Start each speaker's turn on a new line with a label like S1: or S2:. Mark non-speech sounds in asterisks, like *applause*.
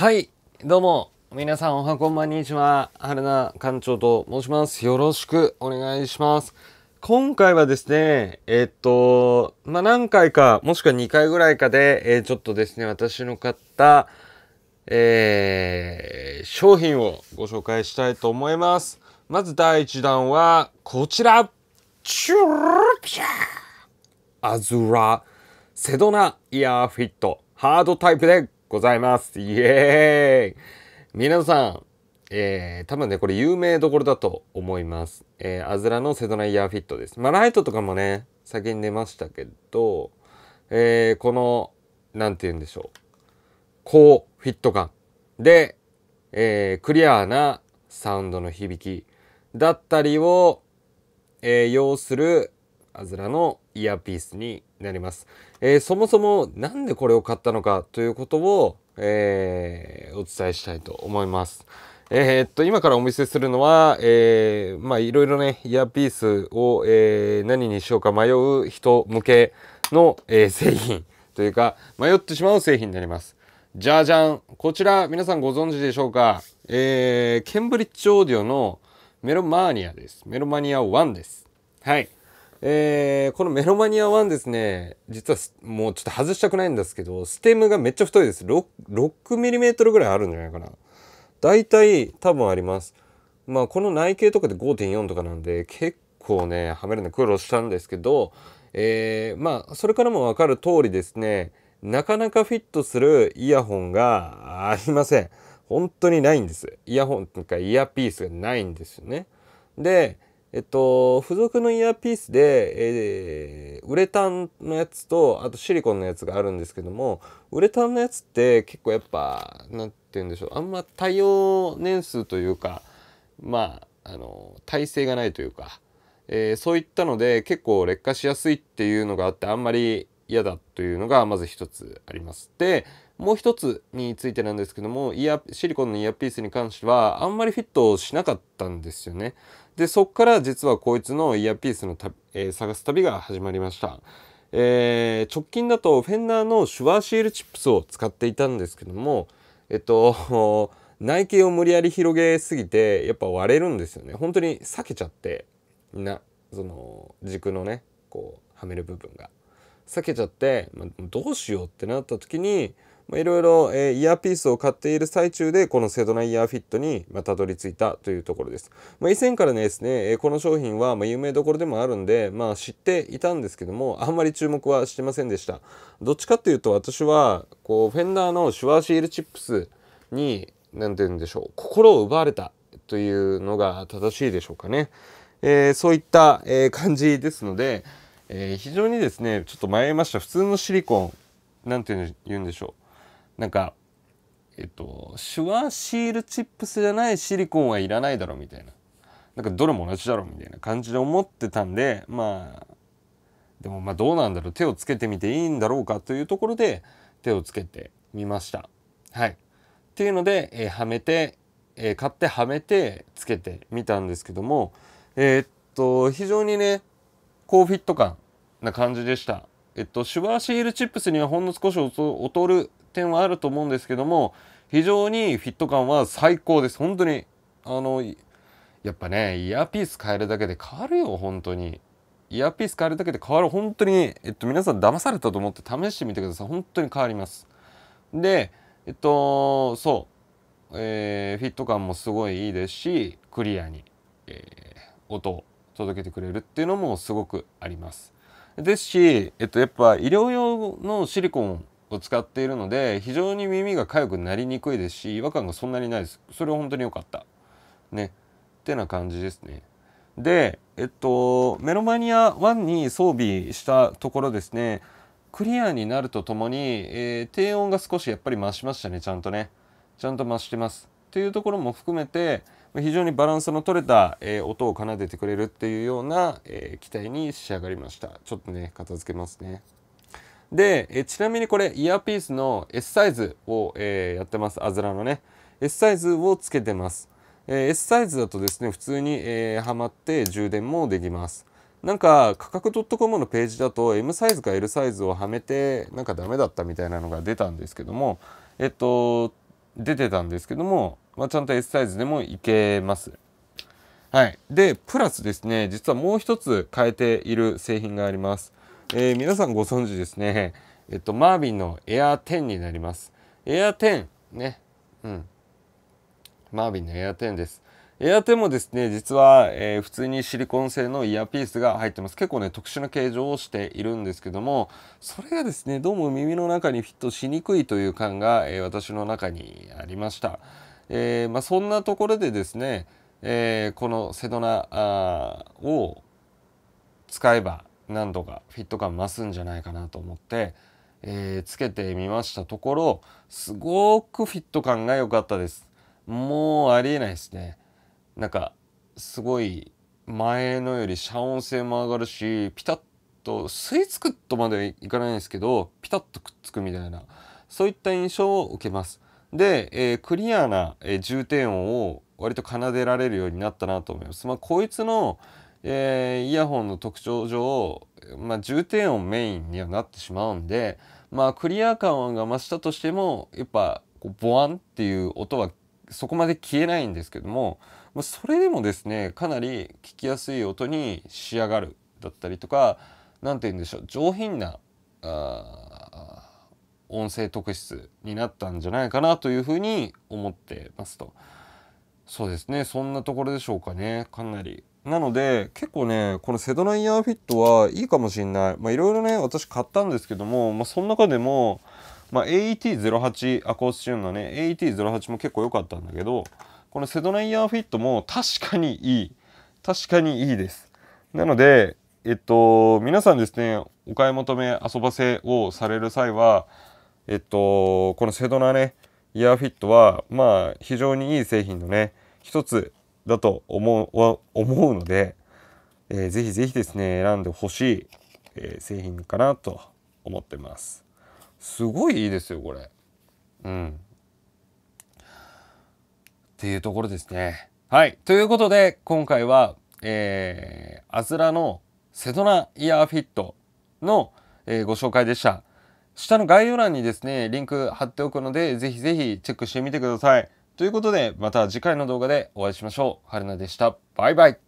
S1: はい、どうも、皆さんおはこんばんにちは。春名館長と申します。よろしくお願いします。今回はですね、えー、っと、まあ、何回か、もしくは2回ぐらいかで、えー、ちょっとですね、私の買った、えー、商品をご紹介したいと思います。まず第1弾は、こちらチュルピャーアズラセドナイヤーフィットハードタイプでございます。イエーイ皆さん、えー、多分ね、これ有名どころだと思います。えー、アズラのセドナイヤーフィットです。まあ、ライトとかもね、先に出ましたけど、えー、この、何て言うんでしょう。高フィット感。で、えー、クリアーなサウンドの響きだったりを、えー、要するアズラのイヤーピースになります、えー、そもそも何でこれを買ったのかということを、えー、お伝えしたいと思いますえー、っと今からお見せするのは、えー、まあいろいろねイヤーピースを、えー、何にしようか迷う人向けの、えー、製品というか迷ってしまう製品になりますじゃじゃんこちら皆さんご存知でしょうかえー、ケンブリッジオーディオのメロマニアですメロマニア1ですはいえー、このメロマニア1ですね、実はもうちょっと外したくないんですけど、ステムがめっちゃ太いです。6, 6mm ぐらいあるんじゃないかな。大体多分あります。まあこの内径とかで5.4とかなんで、結構ね、はめるの苦労したんですけど、えー、まあそれからもわかる通りですね、なかなかフィットするイヤホンがありません。本当にないんです。イヤホンというかイヤピースがないんですよね。で、えっと、付属のイヤーピースで、えー、ウレタンのやつと、あとシリコンのやつがあるんですけども、ウレタンのやつって結構やっぱ、なんて言うんでしょう、あんま対応年数というか、まあ、あの、耐性がないというか、えー、そういったので結構劣化しやすいっていうのがあって、あんまり嫌だというのがまず一つあります。で、もう一つについてなんですけども、イヤ、シリコンのイヤーピースに関しては、あんまりフィットしなかったんですよね。でそっから実はこいつのイヤーピースのた、えー、探す旅が始まりました、えー、直近だとフェンダーのシュワーシールチップスを使っていたんですけどもえっと *laughs* 内径を無理やり広げすぎてやっぱ割れるんですよね本当に裂けちゃってなその軸のねこうはめる部分が裂けちゃって、まあ、どうしようってなった時にいろいろイヤーピースを買っている最中でこのセドナイヤーフィットにたどり着いたというところです、まあ、以前からですねこの商品は有名どころでもあるんで、まあ、知っていたんですけどもあんまり注目はしてませんでしたどっちかっていうと私はこうフェンダーのシュワーシールチップスに何て言うんでしょう心を奪われたというのが正しいでしょうかね、えー、そういった、えー、感じですので、えー、非常にですねちょっと迷いました普通のシリコン何て言うんでしょうなんかえっとシ手ーシールチップスじゃないシリコンはいらないだろみたいななんかどれも同じだろみたいな感じで思ってたんでまあでもまあどうなんだろう手をつけてみていいんだろうかというところで手をつけてみました。はい、っていうので、えー、はめて、えー、買ってはめてつけてみたんですけどもえー、っと非常にね高フィット感な感じでした。えっと、シュワーシールチップスにはほんの少し劣る点はあると思うんですけども非常にフィット感は最高です本当にあのやっぱねイヤーピース変えるだけで変わるよ本当にイヤーピース変えるだけで変わる本当に、えっと、皆さん騙されたと思って試してみてください本当に変わりますでえっとそう、えー、フィット感もすごいいいですしクリアに、えー、音を届けてくれるっていうのもすごくありますですし、えっと、やっぱ医療用のシリコンを使っているので非常に耳が痒くなりにくいですし違和感がそんなにないですそれは本当に良かったねってな感じですねでえっとメロマニア1に装備したところですねクリアになるとともに、えー、低音が少しやっぱり増しましたねちゃんとねちゃんと増してますというところも含めて非常にバランスの取れた、えー、音を奏でてくれるっていうような、えー、期待に仕上がりましたちょっとね片付けますねで、えちなみにこれイヤーピースの S サイズを、えー、やってますあずらのね S サイズをつけてます、えー、S サイズだとですね普通に、えー、はまって充電もできますなんか価格 .com のページだと M サイズか L サイズをはめてなんかダメだったみたいなのが出たんですけどもえっと出てたんですけども、まあ、ちゃんと S サイズでもいけますはいでプラスですね実はもう一つ変えている製品がありますえー、皆さんご存知ですね、えっと、マービンのエアー10になります。エアー10、ね、うん。マービンのエアー10です。エアー10もですね、実は、えー、普通にシリコン製のイヤーピースが入ってます。結構ね、特殊な形状をしているんですけども、それがですね、どうも耳の中にフィットしにくいという感が、えー、私の中にありました。えまあ、そんなところでですね、えこのセドナを使えば何度かフィット感増すんじゃないかなと思って、えー、つけてみましたところすごくフィット感が良かったですもうありえないですねなんかすごい前のより遮音性も上がるしピタッと吸い付くとまではいかないんですけどピタッとくっつくみたいなそういった印象を受けますで、えー、クリアな、えー、重点音を割と奏でられるようになったなと思いますまあこいつの、えー、イヤホンの特徴上、まあ、重低音メインにはなってしまうんで、まあ、クリア感が増したとしてもやっぱこうボワンっていう音はそこまで消えないんですけども、まあ、それでもですねかなり聞きやすい音に仕上がるだったりとか何て言うんでしょう上品な音声特質になったんじゃないかなというふうに思ってますと。そうですねそんなところでしょうかねかなりなので結構ねこのセドナイヤーフィットはいいかもしんないまあいろいろね私買ったんですけども、まあ、その中でも、まあ、AET08 アコースチューンのね AET08 も結構良かったんだけどこのセドナイヤーフィットも確かにいい確かにいいですなのでえっと皆さんですねお買い求め遊ばせをされる際はえっとこのセドナねイヤーフィットはまあ非常にいい製品のね一つだと思う思うので、えー、ぜひぜひですね選んでほしい、えー、製品かなと思ってますすごいいいですよこれうんっていうところですねはいということで今回はえー、アズラのセドナイヤーフィットの、えー、ご紹介でした下の概要欄にですねリンク貼っておくのでぜひぜひチェックしてみてくださいということで、また次回の動画でお会いしましょう。春菜でした。バイバイ。